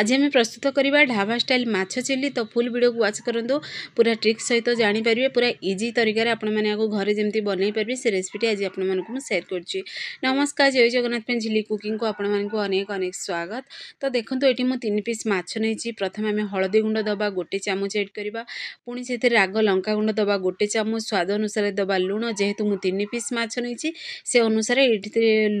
ଆଜି ଆମେ ପ୍ରସ୍ତୁତ କରିବା ଢାବା ଷ୍ଟାଇଲ୍ ମାଛ ଚିଲି ତ ଫୁଲ୍ ଭିଡ଼ିଓକୁ ୱାଚ୍ କରନ୍ତୁ ପୁରା ଟ୍ରିକ୍ ସହିତ ଜାଣିପାରିବେ ପୁରା ଇଜି ତରିକାରେ ଆପଣମାନେ ଆକୁ ଘରେ ଯେମିତି ବନେଇ ପାରିବେ ସେ ରେସିପିଟି ଆଜି ଆପଣମାନଙ୍କୁ ମୁଁ ସେୟାର କରୁଛି ନମସ୍କାର ଜୟ ଜଗନ୍ନାଥ ପାଇଁ ଝିଲି କୁକିଂକୁ ଆପଣମାନଙ୍କୁ ଅନେକ ଅନେକ ସ୍ୱାଗତ ତ ଦେଖନ୍ତୁ ଏଠି ମୁଁ ତିନି ପିସ୍ ମାଛ ନେଇଛି ପ୍ରଥମେ ଆମେ ହଳଦୀ ଗୁଣ୍ଡ ଦେବା ଗୋଟେ ଚାମଚ ଏଡ଼୍ କରିବା ପୁଣି ସେଥିରେ ରାଗ ଲଙ୍କା ଗୁଣ୍ଡ ଦେବା ଗୋଟେ ଚାମଚ ସ୍ୱାଦ ଅନୁସାରେ ଦେବା ଲୁଣ ଯେହେତୁ ମୁଁ ତିନି ପିସ୍ ମାଛ ନେଇଛି ସେ ଅନୁସାରେ ଏଠି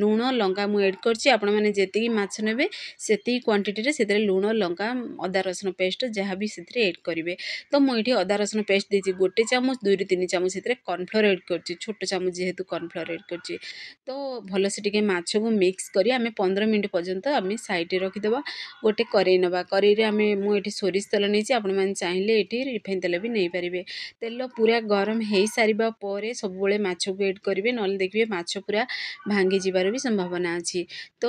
ଲୁଣ ଲଙ୍କା ମୁଁ ଏଡ଼୍ କରିଛି ଆପଣମାନେ ଯେତିକି ମାଛ ନେବେ ସେତିକି କ୍ୱାଣ୍ଟିଟିରେ ସେଥିରେ ଲୁଣ ଲଙ୍କା ଅଦା ରସୁଣ ପେଷ୍ଟ ଯାହା ବି ସେଥିରେ ଏଡ଼୍ କରିବେ ତ ମୁଁ ଏଇଠି ଅଦା ରସୁଣ ପେଷ୍ଟ ଦେଇଛି ଗୋଟେ ଚାମଚ ଦୁଇରୁ ତିନି ଚାମଚ ସେଥିରେ କର୍ଣ୍ଣଫ୍ଲୋର୍ ଏଡ଼୍ କରିଛି ଛୋଟ ଚାମଚ ଯେହେତୁ କର୍ଣ୍ଣଫ୍ଲୋର୍ ଏଡ଼୍ କରିଛି ତ ଭଲସେ ଟିକେ ମାଛକୁ ମିକ୍ସ କରି ଆମେ ପନ୍ଦର ମିନିଟ୍ ପର୍ଯ୍ୟନ୍ତ ଆମେ ସାଇଡ଼୍ରେ ରଖିଦେବା ଗୋଟେ କରେଇ ନେବା କରେଇରେ ଆମେ ମୁଁ ଏଠି ସୋରିଷ ତେଲ ନେଇଛି ଆପଣମାନେ ଚାହିଁଲେ ଏଠି ରିଫାଇନ୍ ତେଲ ବି ନେଇପାରିବେ ତେଲ ପୁରା ଗରମ ହୋଇସାରିବା ପରେ ସବୁବେଳେ ମାଛକୁ ଏଡ଼୍ କରିବେ ନହେଲେ ଦେଖିବେ ମାଛ ପୁରା ଭାଙ୍ଗିଯିବାର ବି ସମ୍ଭାବନା ଅଛି ତ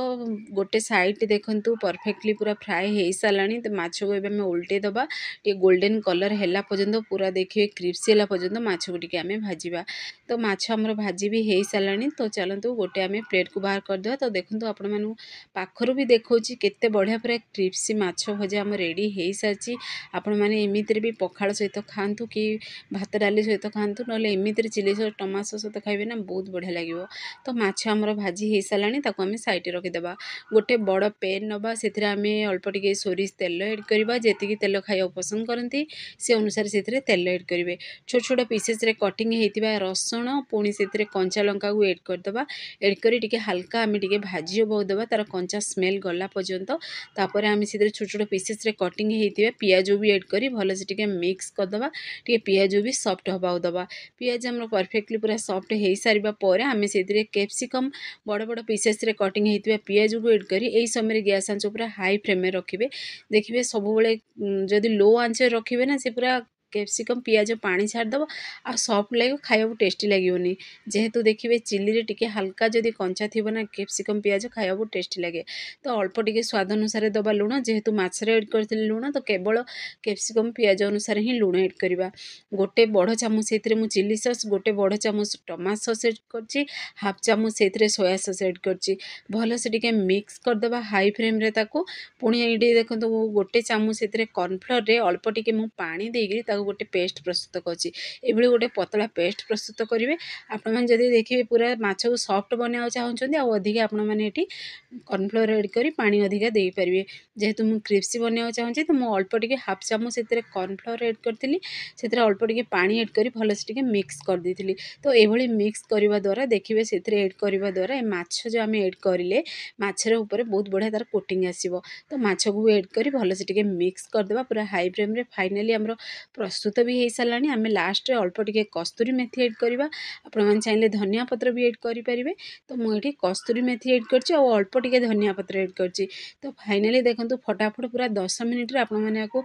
ଗୋଟେ ସାଇଡ଼୍ ଦେଖନ୍ତୁ ପରଫେକ୍ଟଲି ପୁରା ଫ୍ରାଏ ହୋଇସାରିଲାଣି ତ ମାଛକୁ ଏବେ ଆମେ ଓଲଟେଇ ଦେବା ଟିକେ ଗୋଲ୍ଡେନ୍ କଲର୍ ହେଲା ପର୍ଯ୍ୟନ୍ତ ପୁରା ଦେଖିବେ କ୍ରିପ୍ସି ହେଲା ପର୍ଯ୍ୟନ୍ତ ମାଛକୁ ଟିକେ ଆମେ ଭାଜିବା तो मैं भाजी भी हो सारा तो चलत गोटे आम प्लेट को बाहर करदे तो देखो आपण मैं पाखर भी देखा के बढ़िया पूरा क्रिपसी मजा आम रेडी सारी आपण मैंने भी पखा सहित खात कि भात डाली सहित खात ना एमती चिली सहित टमाटो सहित खाइबे ना बहुत बढ़िया लगे तो मैं भाजी हो सारा ताको आम सैड रखीदे गोटे बड़ पेन नवा से आम अल्प टिके सोरीज तेल एड करवा जी तेल खाया पसंद करती से अनुसार से तेल एड करेंगे छोट छोट पिसेस कटिंग होता रसुण लुण पुणी से कंचा लंका एड करदे एड कर हाल्का आम टे भाजी बगदे तार कंचा स्मेल गला पर्यतर आम से छोट छोट पिसेस कटिंग होता पिज भी एड कर भलसे टे मिक्स करदे टे पिज भी सफ्ट हाँ दबा पिज आम परफेक्टली पूरा सफ्ट हो सारापर आम से कैप्सिकम बड़ बड़ पिसेस कटिंग होता पिज को एड कर यही समय गैस आंच पूरा हाई फ्लेम रखिए देखिए सब जदि लो आंच रखे ना से पूरा कैप्सिकम पिज पा छाड़देव आ सफ्ट लगे खाया टेस्ट लगे जेहेतु देखिए चिली टी हाला जब कंचा थी ना कैप्सिकम पिज खाया टेस्ट लगे तो अल्प टिके स्वाद अनुसार दवा लुण जेहे मछर एड कर लुण तो केवल कैप्सिकम पिज अनुसार ही लुण एड करवा गोटे बड़ चामच से चिली सस् गोटे बड़ चामच टमा सस् एड कर हाफ चामच से सोया सस् एड कर भलसे टी मिक्स करदे हाई फ्लेम पुणी ये देखो गोटे चामच से कर्नफ्लोर में अल्प टिके मुझे पा देकर ତାକୁ ଗୋଟେ ପେଷ୍ଟ ପ୍ରସ୍ତୁତ କରୁଛି ଏଭଳି ଗୋଟେ ପତଳା ପେଷ୍ଟ ପ୍ରସ୍ତୁତ କରିବେ ଆପଣମାନେ ଯଦି ଦେଖିବେ ପୁରା ମାଛକୁ ସଫ୍ଟ ବନେଇବାକୁ ଚାହୁଁଛନ୍ତି ଆଉ ଅଧିକା ଆପଣମାନେ ଏଠି କର୍ଣ୍ଣଫ୍ଲୋର୍ ଏଡ଼୍ କରି ପାଣି ଅଧିକା ଦେଇପାରିବେ ଯେହେତୁ ମୁଁ କ୍ରିପ୍ସି ବନେଇବାକୁ ଚାହୁଁଛି ତ ମୁଁ ଅଳ୍ପ ଟିକେ ହାଫ୍ ଚାମଚ ସେଥିରେ କର୍ଣ୍ଣଫ୍ଲୋର୍ ଏଡ଼୍ କରିଥିଲି ସେଥିରେ ଅଳ୍ପ ଟିକେ ପାଣି ଏଡ଼୍ କରି ଭଲସେ ଟିକେ ମିକ୍ସ କରିଦେଇଥିଲି ତ ଏଭଳି ମିକ୍ସ କରିବା ଦ୍ୱାରା ଦେଖିବେ ସେଥିରେ ଏଡ଼୍ କରିବା ଦ୍ୱାରା ଏ ମାଛ ଯେଉଁ ଆମେ ଏଡ଼୍ କରିଲେ ମାଛର ଉପରେ ବହୁତ ବଢ଼ିଆ ତାର କୋଟିଂ ଆସିବ ତ ମାଛକୁ ଏଡ଼୍ କରି ଭଲସେ ଟିକେ ମିକ୍ସ କରିଦେବା ପୁରା ହାଇ ଫ୍ଲେମ୍ରେ ଫାଇନାଲି ଆମର ପ୍ରସ୍ତୁତ ବି ହୋଇସାରିଲାଣି ଆମେ ଲାଷ୍ଟରେ ଅଳ୍ପ ଟିକେ କସ୍ତୁରୀ ମେଥି ଏଡ଼୍ କରିବା ଆପଣମାନେ ଚାହିଁଲେ ଧନିଆ ପତ୍ର ବି ଏଡ଼୍ କରିପାରିବେ ତ ମୁଁ ଏଠି କସ୍ତୁରୀ ମେଥି ଏଡ଼୍ କରିଛି ଆଉ ଅଳ୍ପ ଟିକେ ଧନିଆ ପତ୍ର ଏଡ଼୍ କରିଛି ତ ଫାଇନାଲି ଦେଖନ୍ତୁ ଫଟାଫଟ ପୁରା ଦଶ ମିନିଟ୍ରେ ଆପଣମାନେ ଆକୁ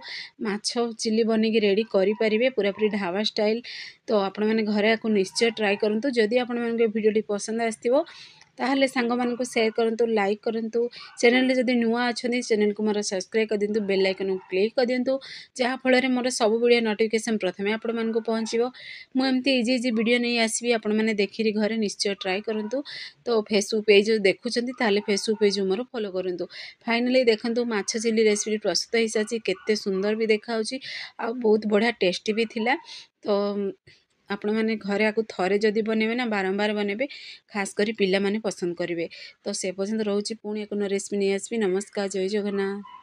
ମାଛ ଚିଲି ବନେଇକି ରେଡ଼ି କରିପାରିବେ ପୁରାପୁରି ଢାବା ଷ୍ଟାଇଲ୍ ତ ଆପଣମାନେ ଘରେ ଆକୁ ନିଶ୍ଚୟ ଟ୍ରାଏ କରନ୍ତୁ ଯଦି ଆପଣମାନଙ୍କୁ ଏ ଭିଡ଼ିଓଟି ପସନ୍ଦ ଆସିଥିବ ତାହେଲେ ସାଙ୍ଗମାନଙ୍କୁ ସେୟାର କରନ୍ତୁ ଲାଇକ୍ କରନ୍ତୁ ଚ୍ୟାନେଲ୍ରେ ଯଦି ନୂଆ ଅଛନ୍ତି ଚ୍ୟାନେଲ୍କୁ ମୋର ସବସ୍କ୍ରାଇବ୍ କରିଦିଅନ୍ତୁ ବେଲ୍ ଆଇକନ୍କୁ କ୍ଲିକ୍ କରିଦିଅନ୍ତୁ ଯାହାଫଳରେ ମୋର ସବୁ ଭିଡ଼ିଓ ନୋଟିଫିକେସନ୍ ପ୍ରଥମେ ଆପଣମାନଙ୍କୁ ପହଞ୍ଚିବ ମୁଁ ଏମିତି ଇଜି ଇଜି ଭିଡ଼ିଓ ନେଇ ଆସିବି ଆପଣମାନେ ଦେଖିକି ଘରେ ନିଶ୍ଚୟ ଟ୍ରାଏ କରନ୍ତୁ ତ ଫେସବୁକ୍ ପେଜ୍ ଦେଖୁଛନ୍ତି ତାହେଲେ ଫେସବୁକ୍ ପେଜ୍ ମୋର ଫଲୋ କରନ୍ତୁ ଫାଇନାଲି ଦେଖନ୍ତୁ ମାଛ ଚିଲି ରେସିପି ପ୍ରସ୍ତୁତ ହେଇସାରିଛି କେତେ ସୁନ୍ଦର ବି ଦେଖାହେଉଛି ଆଉ ବହୁତ ବଢ଼ିଆ ଟେଷ୍ଟି ବି ଥିଲା ତ ଆପଣମାନେ ଘରେ ଆକୁ ଥରେ ଯଦି ବନେଇବେ ନା ବାରମ୍ବାର ବନେଇବେ ଖାସ କରି ପିଲାମାନେ ପସନ୍ଦ କରିବେ ତ ସେ ପର୍ଯ୍ୟନ୍ତ ରହୁଛି ପୁଣି ଏକ ନୂଆ ରେସିପି ନେଇ ଆସିବି ନମସ୍କାର ଜୟ ଜଗନ୍ନାଥ